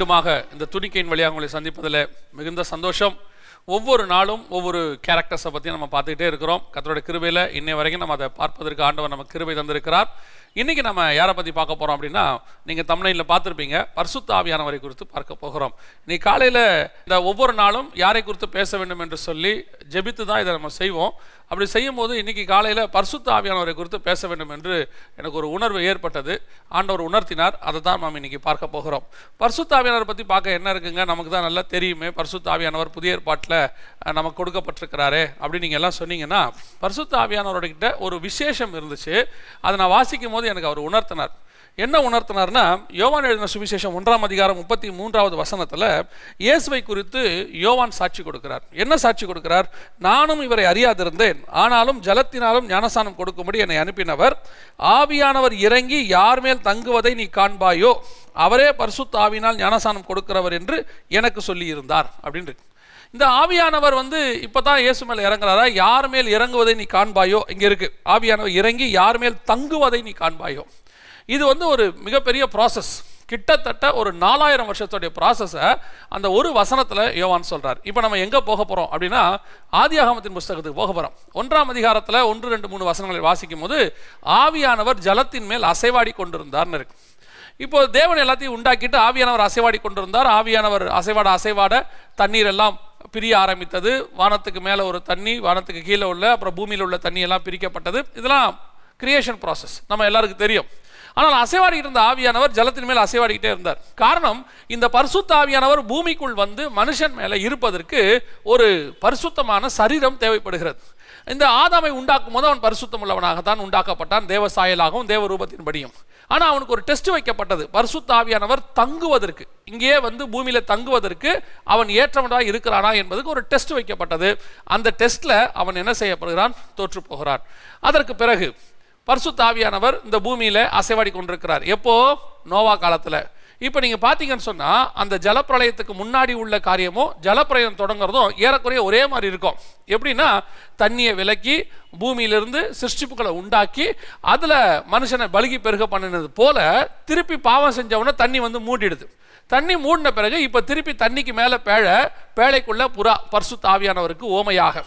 மீண்டுமாக இந்த துணிக்கையின் வழியாக உங்களை சந்திப்பதில் மிகுந்த சந்தோஷம் ஒவ்வொரு நாளும் ஒவ்வொரு கேரக்டர்ஸை பற்றி நம்ம பார்த்துக்கிட்டே இருக்கிறோம் கத்தரோட கிருபையில் இன்னை வரைக்கும் நம்ம அதை பார்ப்பதற்கு ஆண்டவர் நம்ம கிருபை தந்திருக்கிறார் இன்றைக்கி நம்ம யாரை பற்றி பார்க்க போகிறோம் அப்படின்னா நீங்கள் தமிழ்நிலையில் பார்த்துருப்பீங்க பரிசுத்த ஆவியானவரை குறித்து பார்க்க போகிறோம் நீ காலையில் இந்த ஒவ்வொரு நாளும் யாரை குறித்து பேச வேண்டும் என்று சொல்லி ஜெபித்து தான் இதை நம்ம செய்வோம் அப்படி செய்யும் போது இன்றைக்கி காலையில் பரிசுத்த ஆவியானவரை குறித்து பேச வேண்டும் என்று எனக்கு ஒரு உணர்வு ஏற்பட்டது ஆண்டவர் உணர்த்தினார் அதை தான் நாம் இன்றைக்கி பார்க்க போகிறோம் பரிசுத்த ஆவியானவர் பற்றி பார்க்க என்ன இருக்குங்க நமக்கு தான் நல்லா தெரியுமே பரிசுத்த ஆவியானவர் புதிய ஏற்பாட்டில் நமக்கு கொடுக்கப்பட்டிருக்கிறாரே அப்படின்னு நீங்கள் எல்லாம் சொன்னீங்கன்னா பரிசுத்த ஆவியானவர்கிட்ட ஒரு விசேஷம் இருந்துச்சு அதை நான் வாசிக்கும் போது எனக்கு அவர் உணர்த்தினார் என்ன உணர்த்தினார்னா யோவான் எழுதின சுவிசேஷம் ஒன்றாம் அதிகாரம் முப்பத்தி மூன்றாவது வசனத்தில் இயேசுவை குறித்து யோவான் சாட்சி கொடுக்கிறார் என்ன சாட்சி கொடுக்கிறார் நானும் இவரை அறியாதிருந்தேன் ஆனாலும் ஜலத்தினாலும் ஞானசானம் கொடுக்கும்படி என்னை அனுப்பினவர் ஆவியானவர் இறங்கி யார் மேல் தங்குவதை நீ காண்பாயோ அவரே பரிசுத்த ஆவினால் ஞானசானம் கொடுக்கிறவர் என்று எனக்கு சொல்லியிருந்தார் அப்படின்னு இந்த ஆவியானவர் வந்து இப்போ தான் இயேசு மேல் இறங்குறாரா யார் மேல் இறங்குவதை நீ காண்பாயோ இங்கே இருக்குது ஆவியானவர் இறங்கி யார் மேல் தங்குவதை நீ காண்பாயோ இது வந்து ஒரு மிகப்பெரிய ப்ராசஸ் கிட்டத்தட்ட ஒரு நாலாயிரம் வருஷத்துடைய ப்ராசஸை அந்த ஒரு வசனத்தில் யோவான் சொல்கிறார் இப்போ நம்ம எங்கே போக போகிறோம் அப்படின்னா ஆதியாகமத்தின் புஸ்தகத்துக்கு போக போகிறோம் ஒன்றாம் அதிகாரத்தில் ஒன்று ரெண்டு மூணு வசனங்களை வாசிக்கும் போது ஆவியானவர் ஜலத்தின் மேல் அசைவாடி கொண்டிருந்தார்னு இருக்கு இப்போ தேவன் எல்லாத்தையும் உண்டாக்கிட்டு ஆவியானவர் அசைவாடி கொண்டிருந்தார் ஆவியானவர் அசைவாட அசைவாட தண்ணீர் எல்லாம் பிரிய ஆரம்பித்தது வானத்துக்கு மேலே ஒரு தண்ணி வானத்துக்கு கீழே உள்ள அப்புறம் பூமியில் உள்ள தண்ணி எல்லாம் பிரிக்கப்பட்டது இதெல்லாம் கிரியேஷன் ப்ராசஸ் நம்ம எல்லாருக்கும் தெரியும் ஆனால் அசைவாடி இருந்த ஆவியானவர் ஜலத்தின் மேல் அசைவாடிக்கிட்டே இருந்தார் காரணம் இந்த பரிசுத்த ஆவியானவர் பூமிக்குள் வந்து மனுஷன் மேலே இருப்பதற்கு ஒரு பரிசுத்தமான சரீரம் தேவைப்படுகிறது இந்த ஆதாமை உண்டாக்கும் போது அவன் பரிசுத்தம் உள்ளவனாகத்தான் உண்டாக்கப்பட்டான் தேவசாயலாகவும் தேவ ரூபத்தின்படியும் ஆனால் அவனுக்கு ஒரு டெஸ்ட் வைக்கப்பட்டது பரிசுத்தாவியானவர் தங்குவதற்கு இங்கேயே வந்து பூமியில் தங்குவதற்கு அவன் ஏற்றவனாக இருக்கிறானா என்பதுக்கு ஒரு டெஸ்ட் வைக்கப்பட்டது அந்த டெஸ்ட்டில் அவன் என்ன செய்யப்படுகிறான் தோற்று போகிறான் அதற்கு பிறகு பரிசுத்தாவியானவர் இந்த பூமியில் அசைவாடி கொண்டிருக்கிறார் எப்போ நோவா காலத்தில் இப்போ நீங்கள் பார்த்தீங்கன்னு சொன்னால் அந்த ஜலப்பிரளயத்துக்கு முன்னாடி உள்ள காரியமும் ஜலப்பிரளயம் தொடங்குறதும் ஏறக்குறைய ஒரே மாதிரி இருக்கும் எப்படின்னா தண்ணியை விலக்கி பூமியிலிருந்து சிருஷ்டிப்புகளை உண்டாக்கி அதில் மனுஷனை பழுகி பெருக பண்ணினது போல திருப்பி பாவம் செஞ்சவன தண்ணி வந்து மூடிடுது தண்ணி மூடின பிறகு இப்போ திருப்பி தண்ணிக்கு மேலே பேழ பேழைக்குள்ள புறா பர்சு தாவியானவருக்கு ஓமையாக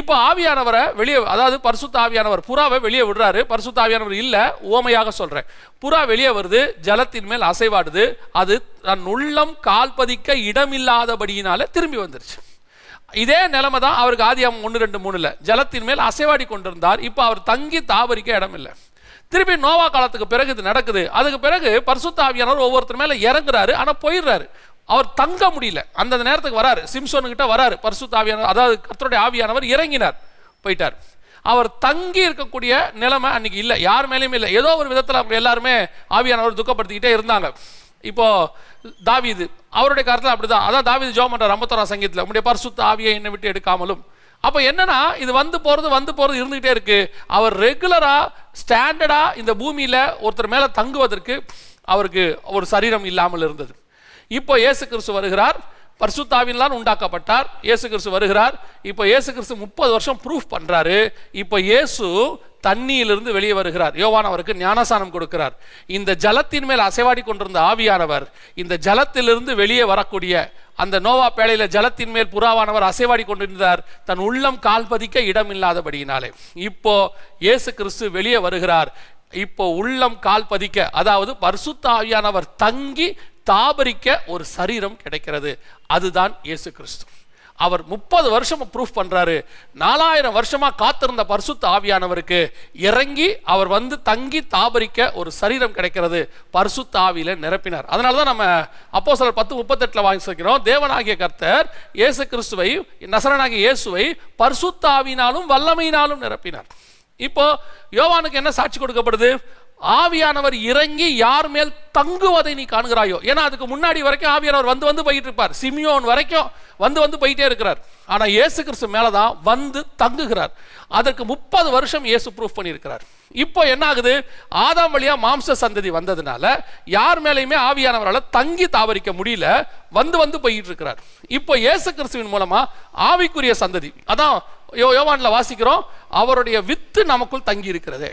இப்போ ஆவியானவரை வெளியே அதாவது பரிசுத்த ஆவியானவர் புறாவை வெளியே விடுறாரு பரிசுத்த ஆவியானவர் இல்லை ஓமையாக சொல்கிறேன் புறா வெளியே வருது ஜலத்தின் மேல் அசைவாடுது அது தன் உள்ளம் கால் பதிக்க இடமில்லாதபடியினால திரும்பி வந்துருச்சு இதே நிலைமை தான் அவருக்கு ஆதி அவங்க ஒன்று ரெண்டு இல்லை ஜலத்தின் மேல் அசைவாடி கொண்டிருந்தார் இப்போ அவர் தங்கி தாவரிக்க இடம் இல்லை திருப்பி நோவா காலத்துக்கு பிறகு இது நடக்குது அதுக்கு பிறகு பரிசுத்த ஆவியானவர் ஒவ்வொருத்தர் மேலே இறங்குறாரு ஆனால் போயிடுறாரு அவர் தங்க முடியல அந்த நேரத்துக்கு வராரு சிம்சோனுக்கிட்ட வராரு பரிசு ஆவியானவர் அதாவது கத்தருடைய ஆவியானவர் இறங்கினார் போயிட்டார் அவர் தங்கி இருக்கக்கூடிய நிலைமை அன்னைக்கு இல்லை யார் மேலேயுமே இல்லை ஏதோ ஒரு விதத்தில் அவங்க எல்லாருமே ஆவியானவர் துக்கப்படுத்திக்கிட்டே இருந்தாங்க இப்போ தாவிது அவருடைய காலத்தில் அப்படிதான் அதான் தாவிது ஜோ பண்ற ரம்பத்தோரா சங்கீதத்தில் உங்களுடைய பரிசுத்த ஆவியை என்னை விட்டு எடுக்காமலும் அப்போ என்னன்னா இது வந்து போகிறது வந்து போகிறது இருந்துகிட்டே இருக்கு அவர் ரெகுலராக ஸ்டாண்டர்டாக இந்த பூமியில் ஒருத்தர் மேலே தங்குவதற்கு அவருக்கு ஒரு சரீரம் இல்லாமல் இருந்தது இப்போ இயேசு கிறிஸ்து வருகிறார் பர்சுத்தாவினால் உண்டாக்கப்பட்டார் இயேசு கிறிஸ்து வருகிறார் இப்போ இயேசு கிறிஸ்து முப்பது வருஷம் ப்ரூஃப் பண்ணுறாரு இப்போ இயேசு தண்ணியிலிருந்து வெளியே வருகிறார் யோவான் அவருக்கு ஞானசானம் கொடுக்கிறார் இந்த ஜலத்தின் மேல் அசைவாடி கொண்டிருந்த ஆவியானவர் இந்த ஜலத்திலிருந்து வெளியே வரக்கூடிய அந்த நோவா பேழையில் ஜலத்தின் மேல் புறாவானவர் அசைவாடி கொண்டிருந்தார் தன் உள்ளம் கால் பதிக்க இடம் இல்லாதபடியினாலே இப்போ இயேசு கிறிஸ்து வெளியே வருகிறார் இப்போ உள்ளம் கால் பதிக்க அதாவது பர்சுத்தாவியானவர் ஆவியானவர் தங்கி தாபரிக்க ஒரு சரீரம் கிடைக்கிறது அதுதான் இயேசு கிறிஸ்து அவர் முப்பது வருஷம் ப்ரூஃப் பண்ணுறாரு நாலாயிரம் வருஷமாக காத்திருந்த பரிசுத்த ஆவியானவருக்கு இறங்கி அவர் வந்து தங்கி தாபரிக்க ஒரு சரீரம் கிடைக்கிறது பரிசுத்த ஆவியில் நிரப்பினார் அதனால தான் நம்ம அப்போ சிலர் பத்து முப்பத்தெட்டில் வாங்கிச்சிருக்கிறோம் தேவனாகிய கர்த்தர் இயேசு கிறிஸ்துவை நசரனாகிய இயேசுவை பரிசுத்த ஆவினாலும் வல்லமையினாலும் நிரப்பினார் இப்போ யோவானுக்கு என்ன சாட்சி கொடுக்கப்படுது ஆவியானவர் இறங்கி யார் மேல் தங்குவதை நீ காண்கிறாயோ ஏன்னா அதுக்கு முன்னாடி வரைக்கும் ஆவியானவர் வந்து வந்து போயிட்டு இருப்பார் சிமியோன் வரைக்கும் வந்து வந்து போயிட்டே இருக்கிறார் ஆனால் இயேசு கிறிஸ்து மேலே தான் வந்து தங்குகிறார் அதற்கு முப்பது வருஷம் இயேசு ப்ரூஃப் பண்ணியிருக்கிறார் இப்போ என்ன ஆகுது ஆதாம் வழியாக மாம்ச சந்ததி வந்ததுனால யார் மேலேயுமே ஆவியானவரால் தங்கி தாவரிக்க முடியல வந்து வந்து போயிட்டு இருக்கிறார் இப்போ இயேசு கிறிஸ்துவின் மூலமாக ஆவிக்குரிய சந்ததி அதான் யோ யோவானில் வாசிக்கிறோம் அவருடைய வித்து நமக்குள் தங்கி இருக்கிறது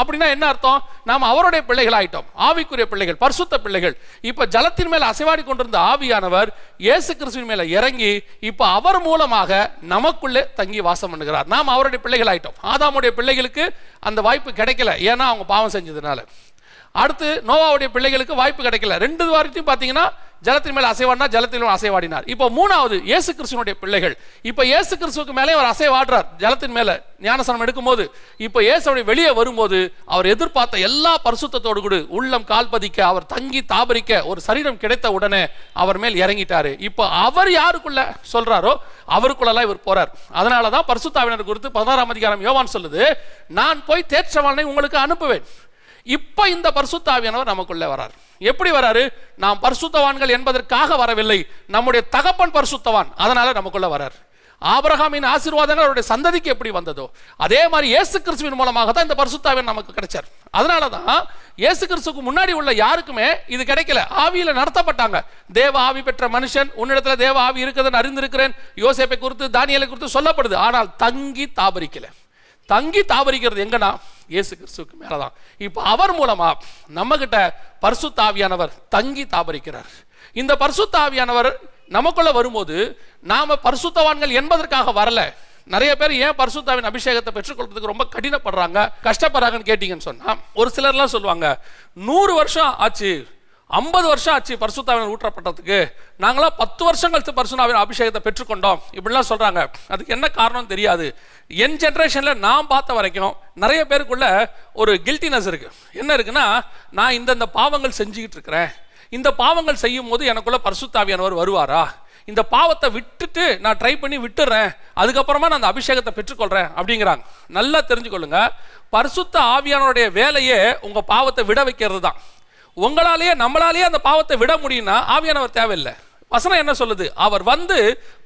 அப்படின்னா என்ன அர்த்தம் நாம் அவருடைய பிள்ளைகள் ஆயிட்டோம் ஆவிக்குரிய பிள்ளைகள் பரிசுத்த பிள்ளைகள் இப்போ ஜலத்தின் மேல் அசைவாடி கொண்டிருந்த ஆவியானவர் இயேசு கிறிஸ்துவின் மேல இறங்கி இப்போ அவர் மூலமாக நமக்குள்ளே தங்கி வாசம் பண்ணுகிறார் நாம் அவருடைய பிள்ளைகள் ஆயிட்டோம் ஆதாமுடைய பிள்ளைகளுக்கு அந்த வாய்ப்பு கிடைக்கல ஏன்னா அவங்க பாவம் செஞ்சதுனால அடுத்து நோவாவுடைய பிள்ளைகளுக்கு வாய்ப்பு கிடைக்கல ரெண்டு வாரத்தையும் பார்த்தீங்கன்னா ஜலத்தின் மேல் அசைவாடினா ஜலத்தின் மேல் அசைவாடினார் இப்போ மூணாவது இயேசு கிறிஸ்துவனுடைய பிள்ளைகள் இப்போ இயேசு கிறிஸ்துவுக்கு மேலே அவர் அசைவாடுறார் ஜலத்தின் மேலே ஞானசனம் எடுக்கும்போது இப்போ இயேசுடைய வெளியே வரும்போது அவர் எதிர்பார்த்த எல்லா பரிசுத்தோடு கூட உள்ளம் கால் பதிக்க அவர் தங்கி தாபரிக்க ஒரு சரீரம் கிடைத்த உடனே அவர் மேல் இறங்கிட்டாரு இப்போ அவர் யாருக்குள்ள சொல்றாரோ அவருக்குள்ளலாம் இவர் போறார் அதனால தான் பரிசுத்தாவினர் குறித்து பதினாறாம் அதிகாரம் யோவான் சொல்லுது நான் போய் தேற்றவாளனை உங்களுக்கு அனுப்புவேன் இப்போ இந்த பர்சுத்தாவியானவர் நமக்குள்ளே வரார் எப்படி வராரு நாம் பர்சுத்தவான்கள் என்பதற்காக வரவில்லை நம்முடைய தகப்பன் பர்சுத்தவான் அதனால நமக்குள்ள வரார் ஆபரகாமின் ஆசீர்வாதங்கள் அவருடைய சந்ததிக்கு எப்படி வந்ததோ அதே மாதிரி இயேசு கிறிஸ்துவின் மூலமாக தான் இந்த பரிசுத்தாவின் நமக்கு கிடைச்சார் அதனால தான் இயேசு கிறிஸ்துக்கு முன்னாடி உள்ள யாருக்குமே இது கிடைக்கல ஆவியில் நடத்தப்பட்டாங்க தேவ ஆவி பெற்ற மனுஷன் உன்னிடத்தில் தேவ ஆவி இருக்குதுன்னு அறிந்திருக்கிறேன் யோசேப்பை குறித்து தானியலை குறித்து சொல்லப்படுது ஆனால் தங்கி தாபரிக்கல தங்கி தாபரிக்கிறது எங்கன்னா இயேசு கிறிஸ்துக்கு மேலதான் இப்போ அவர் நம்ம கிட்ட பரிசுத்தாவியானவர் தங்கி தாபரிக்கிறார் இந்த பரிசுத்தாவியானவர் நமக்குள்ளே வரும்போது நாம பர்சுத்தவான்கள் என்பதற்காக வரல நிறைய பேர் ஏன் பரிசுத்தாவின் அபிஷேகத்தை பெற்றுக்கொள்றதுக்கு ரொம்ப கடினப்படுறாங்க கஷ்டப்படுறாங்கன்னு கேட்டிங்கன்னு சொன்னா ஒரு சிலர்லாம் சொல்லுவாங்க நூறு வருஷம் ஆச்சு ஐம்பது வருஷம் ஆச்சு பரிசுத்தாவின் ஊற்றப்பட்டதுக்கு நாங்களாம் பத்து வருஷம் கழித்து பரிசுத்தாவின் அபிஷேகத்தை பெற்றுக்கொண்டோம் இப்படிலாம் சொல்கிறாங்க அதுக்கு என்ன காரணம் தெரியாது என் ஜென்ரேஷனில் நான் பார்த்த வரைக்கும் நிறைய பேருக்குள்ள ஒரு கில்ட்டினஸ் இருக்குது என்ன இருக்குன்னா நான் இந்தந்த பாவங்கள் செஞ்சுக்கிட்டு இருக்கிறேன் இந்த பாவங்கள் செய்யும் போது எனக்குள்ள பரிசுத்தாவியானவர் வருவாரா இந்த பாவத்தை விட்டுட்டு நான் ட்ரை பண்ணி விட்டுறேன் அதுக்கப்புறமா நான் அந்த அபிஷேகத்தை பெற்றுக்கொள்கிறேன் அப்படிங்கிறாங்க நல்லா தெரிஞ்சுக்கொள்ளுங்க பரிசுத்த ஆவியானோடைய வேலையே உங்கள் பாவத்தை விட வைக்கிறது தான் உங்களாலேயே நம்மளாலேயே அந்த பாவத்தை விட முடியும்னா ஆவியானவர் தேவையில்லை வசனம் என்ன சொல்லுது அவர் வந்து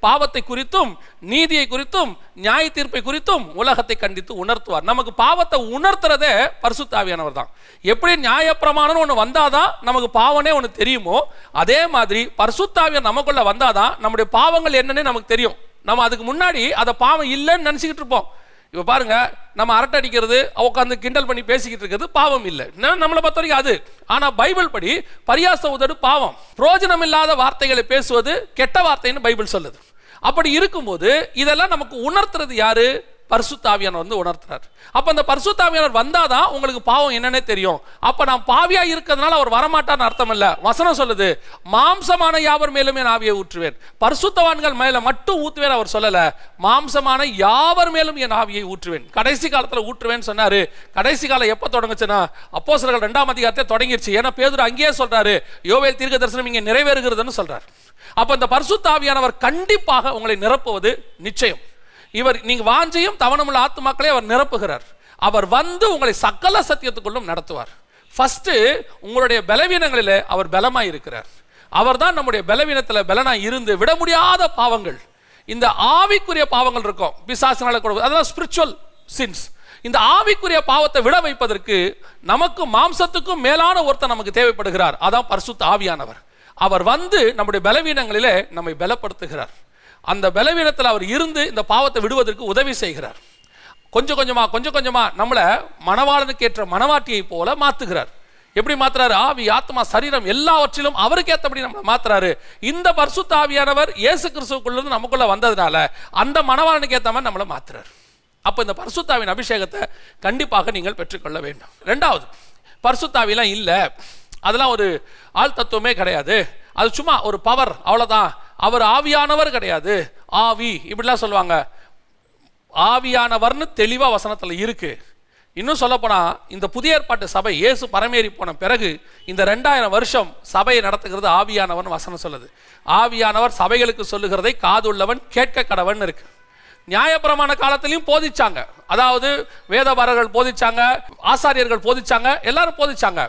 பாவத்தை குறித்தும் நீதியை குறித்தும் நியாய தீர்ப்பை குறித்தும் உலகத்தை கண்டித்து உணர்த்துவார் நமக்கு பாவத்தை உணர்த்துறதே பரிசுத்தாவியானவர் தான் எப்படி நியாயப்பிரமாணம் ஒன்று வந்தாதான் நமக்கு பாவனே ஒன்று தெரியுமோ அதே மாதிரி பரிசுத்தாவியர் நமக்குள்ள வந்தாதான் நம்முடைய பாவங்கள் என்னன்னு நமக்கு தெரியும் நம்ம அதுக்கு முன்னாடி அதை பாவம் இல்லைன்னு நினச்சிக்கிட்டு இருப்போம் இப்போ பாருங்க நம்ம அரட்டை அடிக்கிறது உட்காந்து கிண்டல் பண்ணி பேசிக்கிட்டு இருக்கிறது பாவம் இல்லை நம்மளை பொறுத்த வரைக்கும் அது ஆனால் பைபிள் படி பரியாச உதடு பாவம் பிரோஜனம் இல்லாத வார்த்தைகளை பேசுவது கெட்ட வார்த்தைன்னு பைபிள் சொல்லுது அப்படி இருக்கும்போது இதெல்லாம் நமக்கு உணர்த்துறது யாரு பரிசுத்தாவியானவர் வந்து உணர்த்துறார் அப்போ அந்த பரிசுத்தாவியானவர் வந்தால் தான் உங்களுக்கு பாவம் என்னன்னே தெரியும் அப்போ நான் பாவியாக இருக்கிறதுனால அவர் வரமாட்டான்னு அர்த்தம் இல்லை வசனம் சொல்லுது மாம்சமான யாவர் மேலுமே நான் ஆவியை ஊற்றுவேன் பர்சுத்தவான்கள் மேலே மட்டும் ஊற்றுவேன் அவர் சொல்லலை மாம்சமான யாவர் மேலும் என் ஆவியை ஊற்றுவேன் கடைசி காலத்தில் ஊற்றுவேன்னு சொன்னார் கடைசி காலம் எப்போ தொடங்குச்சுன்னா அப்போ சிலர்கள் ரெண்டாம் அதிகாரத்தை தொடங்கிடுச்சு ஏன்னா பேதர் அங்கேயே சொல்கிறாரு யோவேல் தீர்க்க தரிசனம் இங்கே நிறைவேறுகிறதுன்னு சொல்கிறார் அப்போ இந்த பர்சுத்தாவியானவர் கண்டிப்பாக உங்களை நிரப்புவது நிச்சயம் இவர் நீங்க வாஞ்சையும் தவணமுள்ள ஆத்மாக்களை அவர் நிரப்புகிறார் அவர் வந்து உங்களை சக்கல சத்தியத்துக்குள்ளும் நடத்துவார் ஃபஸ்ட்டு உங்களுடைய பலவீனங்களில் அவர் பலமாக இருக்கிறார் அவர் தான் நம்முடைய பலவீனத்தில் பலனாக இருந்து விட முடியாத பாவங்கள் இந்த ஆவிக்குரிய பாவங்கள் இருக்கும் பிசாசினால கூட அதெல்லாம் ஸ்பிரிச்சுவல் சின்ஸ் இந்த ஆவிக்குரிய பாவத்தை விட வைப்பதற்கு நமக்கு மாம்சத்துக்கும் மேலான ஒருத்தர் நமக்கு தேவைப்படுகிறார் அதான் பரிசுத்த ஆவியானவர் அவர் வந்து நம்முடைய பலவீனங்களிலே நம்மை பலப்படுத்துகிறார் அந்த பலவீனத்தில் அவர் இருந்து இந்த பாவத்தை விடுவதற்கு உதவி செய்கிறார் கொஞ்சம் கொஞ்சமாக கொஞ்சம் கொஞ்சமாக நம்மளை மனவாளனுக்கு ஏற்ற மனவாட்டியை போல மாற்றுகிறார் எப்படி மாத்துறாரு ஆவி ஆத்மா சரீரம் எல்லாவற்றிலும் அவருக்கு ஏற்றபடி நம்மளை மாத்துறாரு இந்த பரிசுத்த ஆவியானவர் இயேசு கிறிஸ்துக்குள்ளேருந்து நமக்குள்ளே வந்ததுனால அந்த மணவாளனுக்கு ஏற்ற மாதிரி நம்மளை மாத்துறாரு அப்போ இந்த பர்சுத்தாவின் அபிஷேகத்தை கண்டிப்பாக நீங்கள் பெற்றுக்கொள்ள வேண்டும் ரெண்டாவது பர்சுத்தாவிலாம் இல்லை அதெல்லாம் ஒரு ஆள் தத்துவமே கிடையாது அது சும்மா ஒரு பவர் அவ்வளோதான் அவர் ஆவியானவர் கிடையாது ஆவி இப்படிலாம் சொல்லுவாங்க ஆவியானவர்னு தெளிவாக வசனத்தில் இருக்குது இன்னும் சொல்லப்போனால் இந்த புதிய ஏற்பாட்டு சபை இயேசு பரமேறி போன பிறகு இந்த ரெண்டாயிரம் வருஷம் சபையை நடத்துகிறது ஆவியானவன் வசனம் சொல்லுது ஆவியானவர் சபைகளுக்கு சொல்லுகிறதை காதுள்ளவன் கேட்க கடவன் இருக்கு நியாயபிரமான காலத்திலையும் போதிச்சாங்க அதாவது வேதபாரர்கள் போதிச்சாங்க ஆசாரியர்கள் போதிச்சாங்க எல்லாரும் போதிச்சாங்க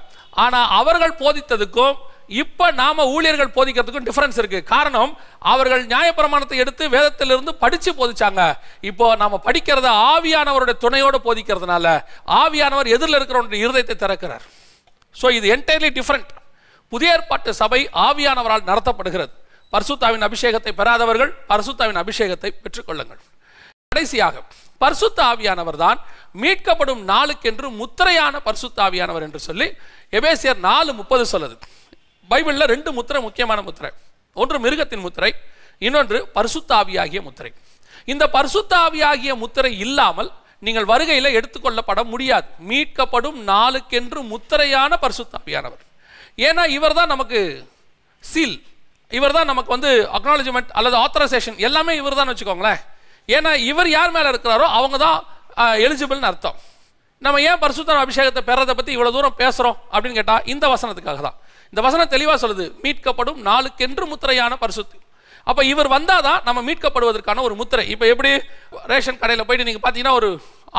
ஆனால் அவர்கள் போதித்ததுக்கும் இப்போ நாம ஊழியர்கள் போதிக்கிறதுக்கும் டிஃபரன்ஸ் இருக்கு காரணம் அவர்கள் நியாயப்பிரமாணத்தை எடுத்து வேதத்திலிருந்து படித்து போதிச்சாங்க இப்போ நாம படிக்கிறத ஆவியானவருடைய துணையோடு போதிக்கிறதுனால ஆவியானவர் எதிரில் இருக்கிறவனுடைய இருதயத்தை திறக்கிறார் ஸோ இது என்டையர்லி டிஃப்ரெண்ட் புதிய ஏற்பாட்டு சபை ஆவியானவரால் நடத்தப்படுகிறது பர்சுத்தாவின் அபிஷேகத்தை பெறாதவர்கள் பர்சுத்தாவின் அபிஷேகத்தை பெற்றுக்கொள்ளுங்கள் கடைசியாக பர்சுத்த ஆவியானவர் தான் மீட்கப்படும் நாளுக்கென்று முத்திரையான பர்சுத்த ஆவியானவர் என்று சொல்லி எபேசியர் நாலு முப்பது சொல்லுது பைபிளில் ரெண்டு முத்திரை முக்கியமான முத்திரை ஒன்று மிருகத்தின் முத்திரை இன்னொன்று பரிசுத்தாவியாகிய முத்திரை இந்த பரிசுத்தாவியாகிய முத்திரை இல்லாமல் நீங்கள் வருகையில் எடுத்துக்கொள்ளப்பட முடியாது மீட்கப்படும் நாளுக்கென்று முத்திரையான பரிசுத்தாவியானவர் ஏன்னா இவர் தான் நமக்கு சீல் இவர் தான் நமக்கு வந்து அக்னாலஜ்மெண்ட் அல்லது ஆத்தரைசேஷன் எல்லாமே இவர் தான் வச்சுக்கோங்களேன் ஏன்னா இவர் யார் மேலே இருக்கிறாரோ அவங்க தான் எலிஜிபிள்னு அர்த்தம் நம்ம ஏன் பரிசுத்தன அபிஷேகத்தை பெறதை பற்றி இவ்வளோ தூரம் பேசுகிறோம் அப்படின்னு கேட்டால் இந்த வசனத்துக்காக தான் இந்த வசனம் தெளிவாக சொல்லுது மீட்கப்படும் நாளுக்கென்று முத்திரையான பரிசுத்து அப்போ இவர் வந்தால் தான் நம்ம மீட்கப்படுவதற்கான ஒரு முத்திரை இப்போ எப்படி ரேஷன் கடையில் போயிட்டு நீங்கள் பார்த்தீங்கன்னா ஒரு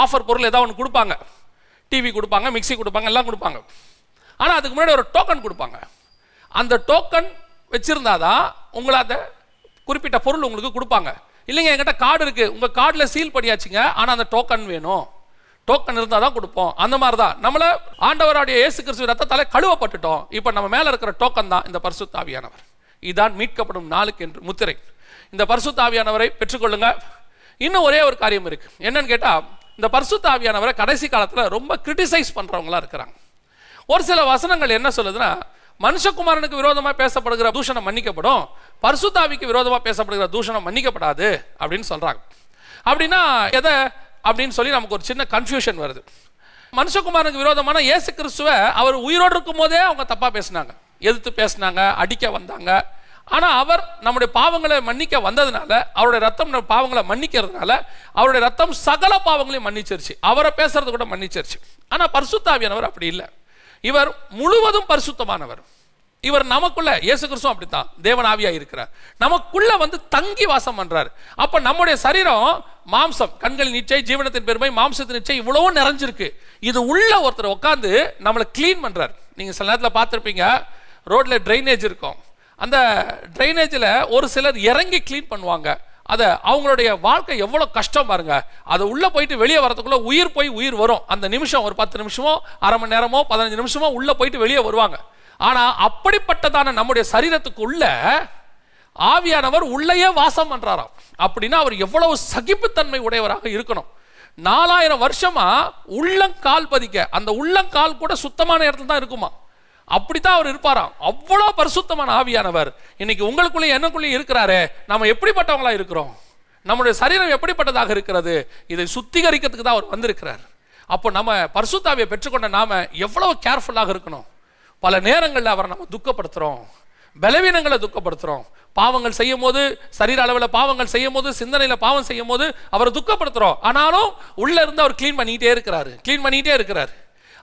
ஆஃபர் பொருள் ஏதாவது ஒன்று கொடுப்பாங்க டிவி கொடுப்பாங்க மிக்சி கொடுப்பாங்க எல்லாம் கொடுப்பாங்க ஆனால் அதுக்கு முன்னாடி ஒரு டோக்கன் கொடுப்பாங்க அந்த டோக்கன் வச்சுருந்தா தான் உங்களை அந்த குறிப்பிட்ட பொருள் உங்களுக்கு கொடுப்பாங்க இல்லைங்க என்கிட்ட கார்டு இருக்குது உங்கள் கார்டில் சீல் பண்ணியாச்சுங்க ஆனால் அந்த டோக்கன் வேணும் டோக்கன் இருந்தால் தான் கொடுப்போம் அந்த மாதிரி தான் நம்மளை ஆண்டவராடைய இயேசு கிறிஸ்து ரத்தத்தாலே கழுவப்பட்டுட்டோம் இப்போ நம்ம மேலே இருக்கிற டோக்கன் தான் இந்த பரிசு தாவியானவர் இதுதான் மீட்கப்படும் நாளுக்கு என்று முத்திரை இந்த பரிசு தாவியானவரை பெற்றுக்கொள்ளுங்க இன்னும் ஒரே ஒரு காரியம் இருக்குது என்னன்னு கேட்டால் இந்த பரிசு தாவியானவரை கடைசி காலத்தில் ரொம்ப கிரிட்டிசைஸ் பண்ணுறவங்களாம் இருக்கிறாங்க ஒரு சில வசனங்கள் என்ன சொல்லுதுன்னா மனுஷகுமாரனுக்கு விரோதமாக பேசப்படுகிற தூஷணம் மன்னிக்கப்படும் பரிசுத்தாவிக்கு விரோதமாக பேசப்படுகிற தூஷணம் மன்னிக்கப்படாது அப்படின்னு சொல்கிறாங்க அப்படின்னா எதை அப்படின்னு சொல்லி நமக்கு ஒரு சின்ன கன்ஃபியூஷன் வருது மனுஷகுமாரனுக்கு விரோதமான இயேசு கிறிஸ்துவை அவர் உயிரோடு இருக்கும் போதே அவங்க தப்பாக பேசினாங்க எதிர்த்து பேசினாங்க அடிக்க வந்தாங்க ஆனால் அவர் நம்முடைய பாவங்களை மன்னிக்க வந்ததுனால அவருடைய ரத்தம் பாவங்களை மன்னிக்கிறதுனால அவருடைய ரத்தம் சகல பாவங்களையும் மன்னிச்சிருச்சு அவரை பேசுறது கூட மன்னிச்சிருச்சு ஆனால் பரிசுத்தாவியானவர் அப்படி இல்லை இவர் முழுவதும் பரிசுத்தமானவர் இவர் நமக்குள்ள இயேசு கிறிஸ்துவம் அப்படித்தான் தேவன் ஆவியா இருக்கிறார் நமக்குள்ள வந்து தங்கி வாசம் பண்றாரு அப்ப நம்முடைய சரீரம் மாம்சம் கண்களின் நிச்சயம் ஜீவனத்தின் பெருமை மாம்சத்தின் நிச்சயம் இவ்வளவு நிறைஞ்சிருக்கு இது உள்ள ஒருத்தர் உட்காந்து நம்மளை கிளீன் பண்றாரு நீங்க சில நேரத்தில் பார்த்துருப்பீங்க ரோட்ல ட்ரைனேஜ் இருக்கும் அந்த ட்ரைனேஜில் ஒரு சிலர் இறங்கி கிளீன் பண்ணுவாங்க அதை அவங்களுடைய வாழ்க்கை எவ்வளோ கஷ்டம் பாருங்க அதை உள்ளே போயிட்டு வெளியே வரதுக்குள்ளே உயிர் போய் உயிர் வரும் அந்த நிமிஷம் ஒரு பத்து நிமிஷமோ அரை மணி நேரமோ பதினஞ்சு நிமிஷமோ உள்ளே போயிட்டு வெளியே வருவாங்க ஆனால் அப்படிப்பட்டதான நம்முடைய சரீரத்துக்குள்ள ஆவியானவர் உள்ளேயே வாசம் பண்ணுறாராம் அப்படின்னா அவர் எவ்வளவு சகிப்புத்தன்மை உடையவராக இருக்கணும் நாலாயிரம் வருஷமா உள்ளங்கால் பதிக்க அந்த உள்ளங்கால் கூட சுத்தமான இடத்துல தான் இருக்குமா அப்படித்தான் அவர் இருப்பாராம் அவ்வளோ பரிசுத்தமான ஆவியானவர் இன்னைக்கு உங்களுக்குள்ளே என்னக்குள்ளேயே இருக்கிறாரு நம்ம எப்படிப்பட்டவங்களா இருக்கிறோம் நம்முடைய சரீரம் எப்படிப்பட்டதாக இருக்கிறது இதை சுத்திகரிக்கிறதுக்கு தான் அவர் வந்திருக்கிறார் அப்போ நம்ம பரிசுத்தாவியை பெற்றுக்கொண்ட நாம எவ்வளவு கேர்ஃபுல்லாக இருக்கணும் பல நேரங்களில் அவரை நம்ம துக்கப்படுத்துகிறோம் பலவீனங்களை துக்கப்படுத்துகிறோம் பாவங்கள் செய்யும் போது சரீர அளவில் பாவங்கள் செய்யும் போது சிந்தனையில் பாவம் செய்யும் போது அவரை துக்கப்படுத்துகிறோம் ஆனாலும் உள்ளே இருந்து அவர் க்ளீன் பண்ணிக்கிட்டே இருக்கிறாரு க்ளீன் பண்ணிகிட்டே இருக்கிறாரு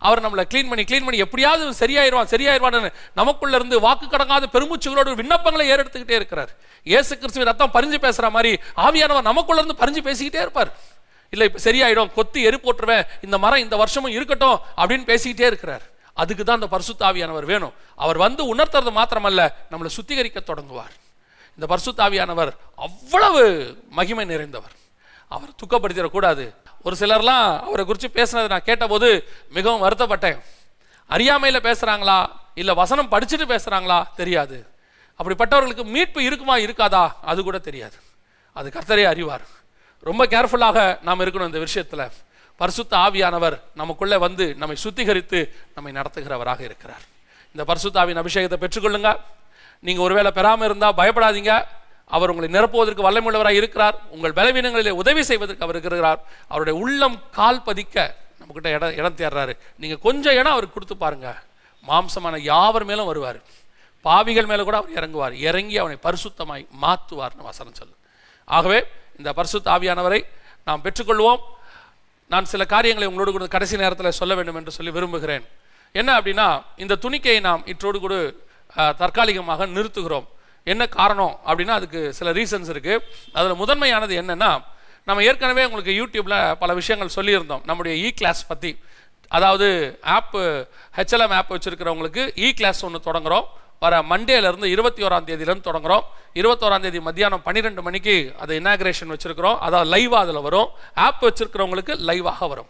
அவர் நம்மளை க்ளீன் பண்ணி க்ளீன் பண்ணி எப்படியாவது சரியாயிருவான் சரியாயிருவான்னு நமக்குள்ள இருந்து வாக்கு கடங்காத பெருமூச்சுகளோட விண்ணப்பங்களை ஏறெடுத்துக்கிட்டே இருக்கிறார் இயேசு கிறிஸ்துவ ரத்தம் பறிஞ்சு பேசுகிற மாதிரி ஆவியானவர் நமக்குள்ள இருந்து பறிஞ்சு பேசிக்கிட்டே இருப்பார் இல்லை இப்போ சரியாயிடும் கொத்தி எரி போட்டுருவேன் இந்த மரம் இந்த வருஷமும் இருக்கட்டும் அப்படின்னு பேசிக்கிட்டே இருக்கிறார் அதுக்கு தான் அந்த பரிசுத்தாவியானவர் வேணும் அவர் வந்து உணர்த்துறது மாத்திரமல்ல நம்மளை சுத்திகரிக்க தொடங்குவார் இந்த பரிசுத்தாவியானவர் அவ்வளவு மகிமை நிறைந்தவர் அவர் துக்கப்படுத்திடக்கூடாது ஒரு சிலர்லாம் அவரை குறித்து பேசுனதை நான் கேட்டபோது மிகவும் வருத்தப்பட்டேன் அறியாமையில் பேசுகிறாங்களா இல்லை வசனம் படிச்சுட்டு பேசுகிறாங்களா தெரியாது அப்படிப்பட்டவர்களுக்கு மீட்பு இருக்குமா இருக்காதா அது கூட தெரியாது அது கர்த்தரே அறிவார் ரொம்ப கேர்ஃபுல்லாக நாம் இருக்கணும் இந்த விஷயத்தில் பரிசுத்த ஆவியானவர் நமக்குள்ளே வந்து நம்மை சுத்திகரித்து நம்மை நடத்துகிறவராக இருக்கிறார் இந்த பரிசுத்தாவின் அபிஷேகத்தை பெற்றுக்கொள்ளுங்க நீங்கள் ஒருவேளை பெறாமல் இருந்தால் பயப்படாதீங்க அவர் உங்களை நிரப்புவதற்கு வல்லமுள்ளவராக இருக்கிறார் உங்கள் பலவீனங்களிலே உதவி செய்வதற்கு அவர் இருக்கிறார் அவருடைய உள்ளம் கால் பதிக்க நம்மக்கிட்ட இடம் இடம் தேர்றாரு நீங்கள் கொஞ்சம் இடம் அவருக்கு கொடுத்து பாருங்கள் மாம்சமான யாவர் மேலும் வருவார் பாவிகள் மேலே கூட அவர் இறங்குவார் இறங்கி அவனை பரிசுத்தமாய் மாற்றுவார்னு வசனம் சொல்லு ஆகவே இந்த பரிசுத்த ஆவியானவரை நாம் பெற்றுக்கொள்வோம் நான் சில காரியங்களை உங்களோடு கூட கடைசி நேரத்தில் சொல்ல வேண்டும் என்று சொல்லி விரும்புகிறேன் என்ன அப்படின்னா இந்த துணிக்கையை நாம் இற்றோடு கூட தற்காலிகமாக நிறுத்துகிறோம் என்ன காரணம் அப்படின்னா அதுக்கு சில ரீசன்ஸ் இருக்குது அதில் முதன்மையானது என்னென்னா நம்ம ஏற்கனவே உங்களுக்கு யூடியூப்பில் பல விஷயங்கள் சொல்லியிருந்தோம் நம்முடைய இ கிளாஸ் பற்றி அதாவது ஆப்பு ஹெச்எல்எம் ஆப் வச்சுருக்கிறவங்களுக்கு இ கிளாஸ் ஒன்று தொடங்குகிறோம் வர மண்டேலேருந்து இருபத்தி ஓராம் தேதியிலேருந்து தொடங்குகிறோம் இருபத்தோராம் தேதி மத்தியானம் பன்னிரெண்டு மணிக்கு அது இன்னாகிரேஷன் வச்சுருக்கிறோம் அதாவது லைவாக அதில் வரும் ஆப் வச்சுருக்கிறவங்களுக்கு லைவாக வரும்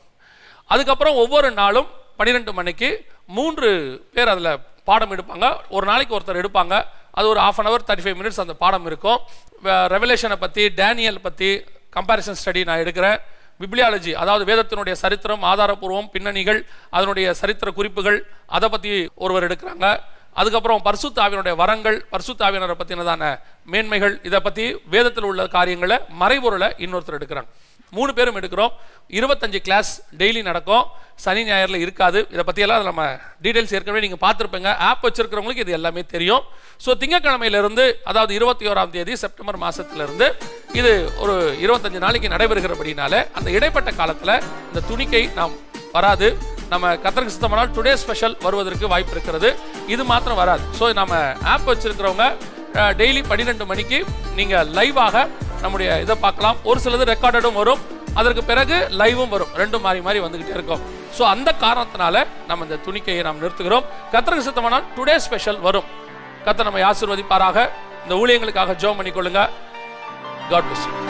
அதுக்கப்புறம் ஒவ்வொரு நாளும் பன்னிரெண்டு மணிக்கு மூன்று பேர் அதில் பாடம் எடுப்பாங்க ஒரு நாளைக்கு ஒருத்தர் எடுப்பாங்க அது ஒரு half an hour thirty five minutes அந்த பாடம் இருக்கும் ரெவலேஷனை பற்றி டேனியல் பற்றி கம்பேரிசன் ஸ்டடி நான் எடுக்கிறேன் பிப்ளியாலஜி அதாவது வேதத்தினுடைய சரித்திரம் ஆதாரபூர்வம் பின்னணிகள் அதனுடைய சரித்திர குறிப்புகள் அதை பற்றி ஒருவர் எடுக்கிறாங்க அதுக்கப்புறம் பர்சுத்தாவியனுடைய வரங்கள் பர்சுத்தாவியனரை பற்றினதான மேன்மைகள் இதை பற்றி வேதத்தில் உள்ள காரியங்களை மறைபொருளை இன்னொருத்தர் எடுக்கிறாங்க மூணு பேரும் எடுக்கிறோம் இருபத்தஞ்சு கிளாஸ் டெய்லி நடக்கும் சனி ஞாயிறில் இருக்காது இதை பற்றியெல்லாம் நம்ம டீட்டெயில்ஸ் ஏற்கனவே நீங்கள் பார்த்துருப்பீங்க ஆப் வச்சுருக்கிறவங்களுக்கு இது எல்லாமே தெரியும் ஸோ திங்கக்கிழமையிலிருந்து அதாவது இருபத்தி ஓராம் தேதி செப்டம்பர் மாதத்துலேருந்து இது ஒரு இருபத்தஞ்சு நாளைக்கு நடைபெறுகிறபடினால அந்த இடைப்பட்ட காலத்தில் இந்த துணிக்கை நாம் வராது நம்ம கத்தருக்கு சுத்தமானால் டுடே ஸ்பெஷல் வருவதற்கு வாய்ப்பு இருக்கிறது இது மாத்திரம் வராது ஸோ நம்ம ஆப் வச்சிருக்கிறவங்க டெய்லி பன்னிரெண்டு மணிக்கு நீங்கள் லைவாக நம்முடைய இதை பார்க்கலாம் ஒரு சிலது ரெக்கார்டடும் வரும் அதற்கு பிறகு லைவும் வரும் ரெண்டும் மாறி மாறி வந்துக்கிட்டே இருக்கும் ஸோ அந்த காரணத்தினால நம்ம இந்த துணிக்கையை நாம் நிறுத்துகிறோம் கத்தருக்கு சுத்தமானால் டுடே ஸ்பெஷல் வரும் கத்தை நம்ம ஆசிர்வதிப்பாராக இந்த ஊழியங்களுக்காக ஜோம் பண்ணிக்கொள்ளுங்க காட் பிளஸ் யூ